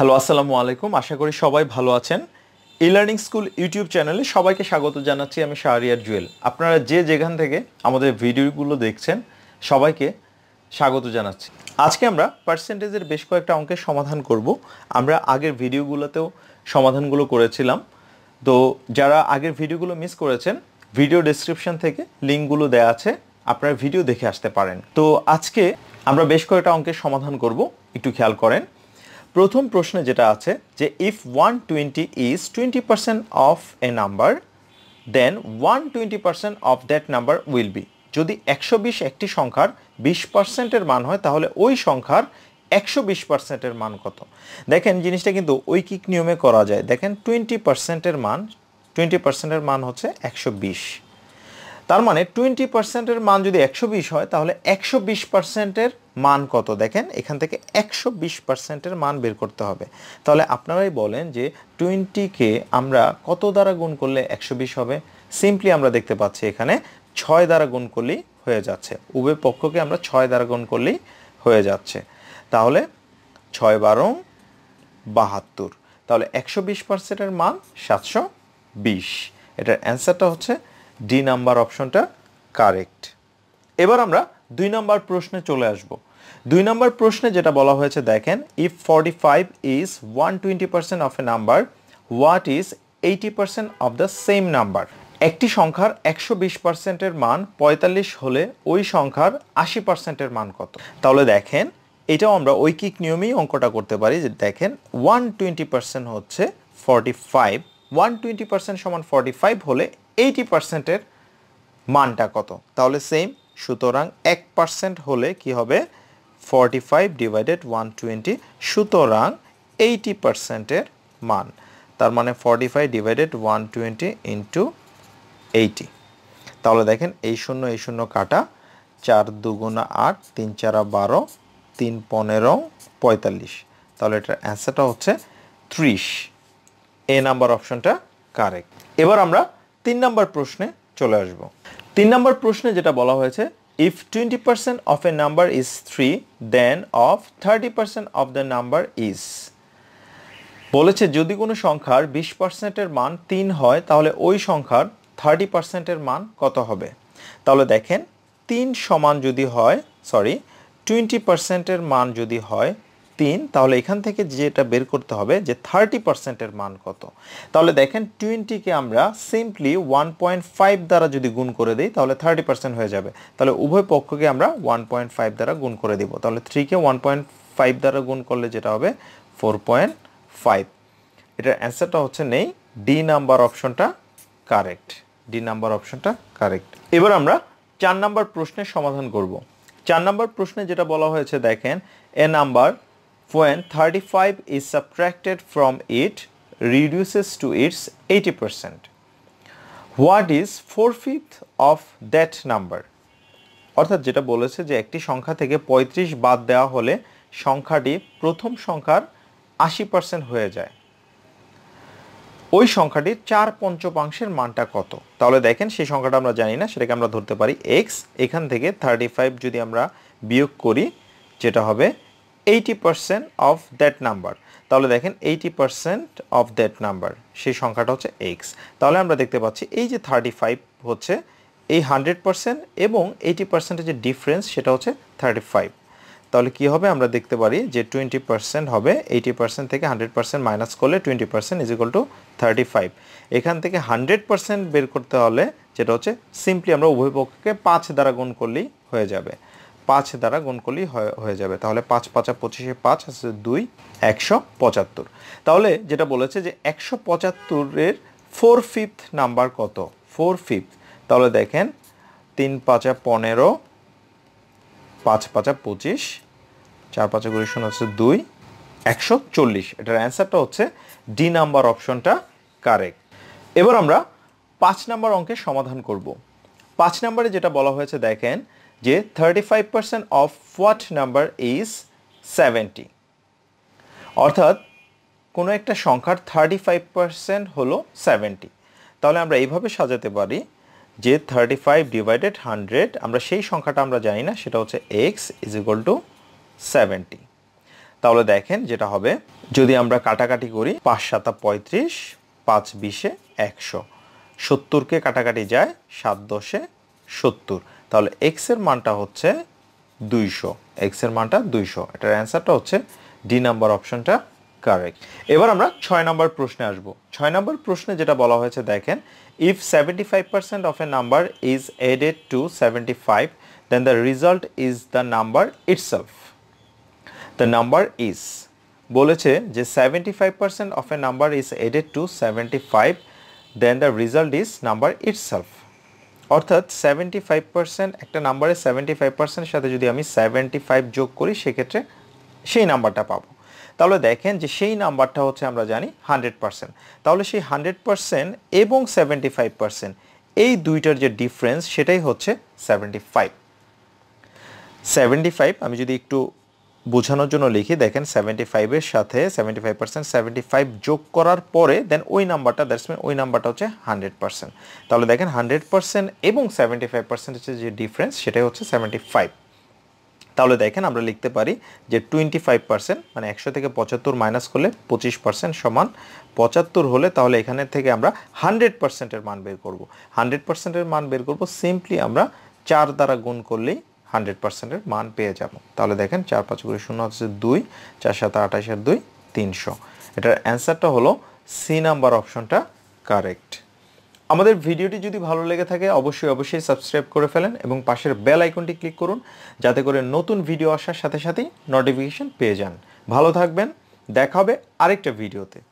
Hello আসসালামু আলাইকুম আশা করি সবাই ভালো আছেন ই লার্নিং স্কুল ইউটিউব চ্যানেলে সবাইকে স্বাগত জানাচ্ছি আমি শাহরিয়ার জুয়েল আপনারা যে যেখান থেকে আমাদের ভিডিওগুলো দেখছেন সবাইকে স্বাগত জানাচ্ছি আজকে আমরা পার্সেন্টেজের বেশ কয়েকটা অঙ্কের সমাধান করব আমরা আগের ভিডিওগুলোতেও সমাধানগুলো করেছিলাম তো যারা আগের ভিডিওগুলো মিস করেছেন ভিডিও ডেসক্রিপশন থেকে লিঙ্কগুলো দেওয়া আছে আপনারা ভিডিও দেখে আসতে পারেন তো আজকে আমরা বেশ কয়েকটা অঙ্কের সমাধান করব একটু খেয়াল করেন প্রথম প্রশ্নে যেটা আছে যে if one twenty is twenty percent of a number then one twenty percent of that number will be যদি একশো বিশ একটি সংখ্যার বিশ পার্সেন্টের মান হয় তাহলে ওই সংখ্যার একশো বিশ পার্সেন্টের মান কত দেখেন জিনিসটা কিন্তু ঐকিক নিয়মে করা যায় দেখেন টোয়েন্টি পার্সেন্টের মান টোয়েন্টি পার্সেন্টের মান হচ্ছে একশো বিশ তার মানে টোয়েন্টি পার্সেন্টের মান যদি একশো বিশ হয় তাহলে একশো বিশ পার্সেন্টের মান কত দেখেন এখান থেকে একশো বিশ পার্সেন্টের মান বের করতে হবে তাহলে আপনারাই বলেন যে টোয়েন্টিকে আমরা কত দ্বারা গুণ করলে একশো বিশ হবে সিম্পলি আমরা দেখতে পাচ্ছি এখানে ছয় দ্বারা গুণ করলেই হয়ে যাচ্ছে উভয় পক্ষকে আমরা ছয় দ্বারা গুণ করলেই হয়ে যাচ্ছে তাহলে ছয় বারো বাহাত্তর তাহলে একশো বিশ পার্সেন্টের মান সাতশো বিশ এটার অ্যান্সারটা হচ্ছে ডি নাম্বার অপশনটা কারেক্ট এবার আমরা দুই নাম্বার প্রশ্নে চলে আসব দুই নাম্বার প্রশ্নে যেটা বলা হয়েছে দেখেন if forty five is one twenty percent of a number what is eighty percent of the same number একটি সংখ্যার একশো বিশ পার্সেন্টের মান পঁয়তাল্লিশ হলে ওই সংখ্যার আশি পার্সেন্টের মান কত তাহলে দেখেন এটাও আমরা ঐকিক নিয়মেই অঙ্কটা করতে পারি যে দেখেন ওয়ান টোয়েন্টি পার্সেন্ট হচ্ছে forty five one twenty percent সমান ফর্টি ফাইভ হলে এইটি পার্সেন্টের মানটা কত তাহলে সেম সুতরাং এক পার্সেন্ট হলে কি হবে forty five divided one twenty সুতরাং এইটি পার্সেন্টের মান তার মানে forty five divided one twenty into eighty তাহলে দেখেন এই শূন্য এই শূন্য কাটা চার দুগুণা আট তিন চারা বারো তিন পনেরো পঁয়তাল্লিশ তাহলে এটার অ্যান্সারটা হচ্ছে ত্রিশ এ নাম্বার অপশানটা কারেক্ট এবার আমরা তিন নম্বর প্রশ্নে চলে আসব তিন নম্বর প্রশ্নে যেটা বলা হয়েছে if twenty percent of a number is three then of thirty percent of the number is বলেছে যদি কোনো সংখ্যার বিশ পার্সেন্টের মান তিন হয় তাহলে ওই সংখ্যার থার্টি পার্সেন্টের মান কত হবে তাহলে দেখেন তিন সমান যদি হয় সরি টোয়েন্টি পার্সেন্টের মান যদি হয় তিন তাহলে এখান থেকে যেটা বের করতে হবে যে থার্টি পার্সেন্টের মান কত তাহলে দেখেন টোয়েন্টিকে আমরা সিম্পলি ওয়ান পয়েন্ট ফাইভ দ্বারা যদি গুণ করে দিই তাহলে থার্টি পার্সেন্ট হয়ে যাবে তাহলে উভয় পক্ষকে আমরা ওয়ান পয়েন্ট ফাইভ দ্বারা গুণ করে দিব তাহলে থ্রিকে ওয়ান পয়েন্ট ফাইভ দ্বারা গুণ করলে যেটা হবে ফোর পয়েন্ট ফাইভ এটার অ্যান্সারটা হচ্ছে নেই ডি নাম্বার অপশনটা কারেক্ট ডি নাম্বার অপশনটা কারেক্ট এবার আমরা চার নাম্বার প্রশ্নের সমাধান করব চার নাম্বার প্রশ্নে যেটা বলা হয়েছে দেখেন a number when 35 is subtracted from it reduces to its 80%. What is 4 fifth of that number? অর্থাৎ যেটা বলেছে যে একটি সংখ্যা থেকে 35 বাদ দেওয়া হলে সংখ্যাটি প্রথম সংখ্যার 80% হয়ে যায় ওই সংখ্যাটির চার পঞ্চপাংশের মানটা কত তাহলে দেখেন সেই সংখ্যাটা আমরা জানি না সেটাকে আমরা ধরতে পারি এক্স এখান থেকে থার্টি ফাইভ যদি আমরা বিয়োগ করি যেটা হবে eighty percent of that number তাহলে দেখেন eighty percent of that number সেই সংখ্যাটা হচ্ছে এক্স তাহলে আমরা দেখতে পাচ্ছি এই যে থার্টি ফাইভ হচ্ছে এই হান্ড্রেড পারসেন্ট এবং এইটি পারসেন্টের যে ডিফারেন্স সেটা হচ্ছে থার্টি ফাইভ তাহলে কি হবে আমরা দেখতে পারি যে টোয়েন্টি পার্সেন্ট হবে এইটি পার্সেন্ট থেকে হান্ড্রেড পার্সেন্ট মাইনাস করলে twenty percent is equal to thirty five এখান থেকে হান্ড্রেড পার্সেন্ট বের করতে হলে যেটা হচ্ছে সিম্পলি আমরা উভয় পক্ষকে পাঁচ দ্বারা গুণ করলেই হয়ে যাবে পাঁচ দ্বারা গুণ করলেই হয়ে যাবে তাহলে পাঁচ পাঁচা পঁচিশে পাঁচ আছে দুই একশো পঁচাত্তর তাহলে যেটা বলেছে যে একশো পঁচাত্তরের ফোর ফিফথ নাম্বার কত ফোর ফিফথ তাহলে দেখেন তিন পাঁচা পনেরো পাঁচ পাঁচা পঁচিশ চার পাঁচা কুড়ি শূন্য আছে দুই একশো চল্লিশ এটার অ্যান্সারটা হচ্ছে ডি নাম্বার অপশনটা কারেক্ট এবার আমরা পাঁচ নাম্বার অঙ্কের সমাধান করব পাঁচ নাম্বারে যেটা বলা হয়েছে দেখেন যে thirty five percent of what number is seventy অর্থাৎ কোনো একটা সংখ্যার থার্টি ফাইভ পার্সেন্ট হলো সেভেন্টি তাহলে আমরা এইভাবে সাজাতে পারি যে থার্টি ফাইভ ডিভাইডেড হান্ড্রেড আমরা সেই সংখ্যাটা আমরা জানি না সেটা হচ্ছে X is equal to seventy তাহলে দেখেন যেটা হবে যদি আমরা কাটাকাটি করি পাঁচ সাতা পঁয়ত্রিশ পাঁচ বিশে একশো সত্তরকে কাটাকাটি যায় সাত দশে সত্তর তাহলে এক্সের মানটা হচ্ছে দুইশো এক্সের মানটা দুইশো এটার অ্যান্সারটা হচ্ছে ডি নাম্বার অপশনটা কারেক্ট এবার আমরা ছয় নম্বর প্রশ্নে আসব ছয় নম্বর প্রশ্নে যেটা বলা হয়েছে দেখেন if seventy five percent of a number is added to seventy five then the result is the number of the number is বলেছে যে seventy five percent of a number is added to seventy five then the result is number itself অর্থাৎ seventy five percent একটা নাম্বারে seventy five পার্সেন্টের সাথে যদি আমি seventy five যোগ করি সেক্ষেত্রে সেই নাম্বারটা পাবো তাহলে দেখেন যে সেই নাম্বারটা হচ্ছে আমরা জানি হান্ড্রেড পার্সেন্ট তাহলে সেই হান্ড্রেড পার্সেন্ট এবং সেভেন্টি ফাইভ পার্সেন্ট এই দুইটার যে ডিফারেন্স সেটাই হচ্ছে সেভেন্টি ফাইভ সেভেন্টি ফাইভ আমি যদি একটু বোঝানোর জন্য লিখি দেখেন সেভেন্টি ফাইভের সাথে seventy five percent seventy five যোগ করার পরে দেন ওই নাম্বারটা দ্যাটস মিন ওই নাম্বারটা হচ্ছে হান্ড্রেড পার্সেন্ট তাহলে দেখেন হান্ড্রেড পার্সেন্ট এবং সেভেন্টি ফাইভ পার্সেন্ট হচ্ছে যে ডিফারেন্স সেটাই হচ্ছে সেভেন্টি ফাইভ তাহলে দেখেন আমরা লিখতে পারি যে টোয়েন্টি ফাইভ পার্সেন্ট মানে একশো থেকে পঁচাত্তর মাইনাস করলে পঁচিশ পার্সেন্ট সমান পঁচাত্তর হলে তাহলে এখানে থেকে আমরা হান্ড্রেড পার্সেন্টের মান বের করব হান্ড্রেড পার্সেন্টের মান বের করব সিম্পলি আমরা চার দ্বারা গুণ করলেই হান্ড্রেড পার্সেন্টের মান পেয়ে যাব তাহলে দেখেন চার পাঁচ করে শূন্য হচ্ছে দুই চার সাত আঠাশের দুই তিনশো এটার অ্যান্সারটা হলো সি নাম্বার অপশনটা কারেক্ট আমাদের ভিডিওটি যদি ভালো লেগে থাকে অবশ্যই অবশ্যই সাবস্ক্রাইব করে ফেলেন এবং পাশের বেল আইকনটি ক্লিক করুন যাতে করে নতুন ভিডিও আসার সাথে সাথেই নোটিফিকেশন পেয়ে যান ভালো থাকবেন দেখা হবে আরেকটা ভিডিওতে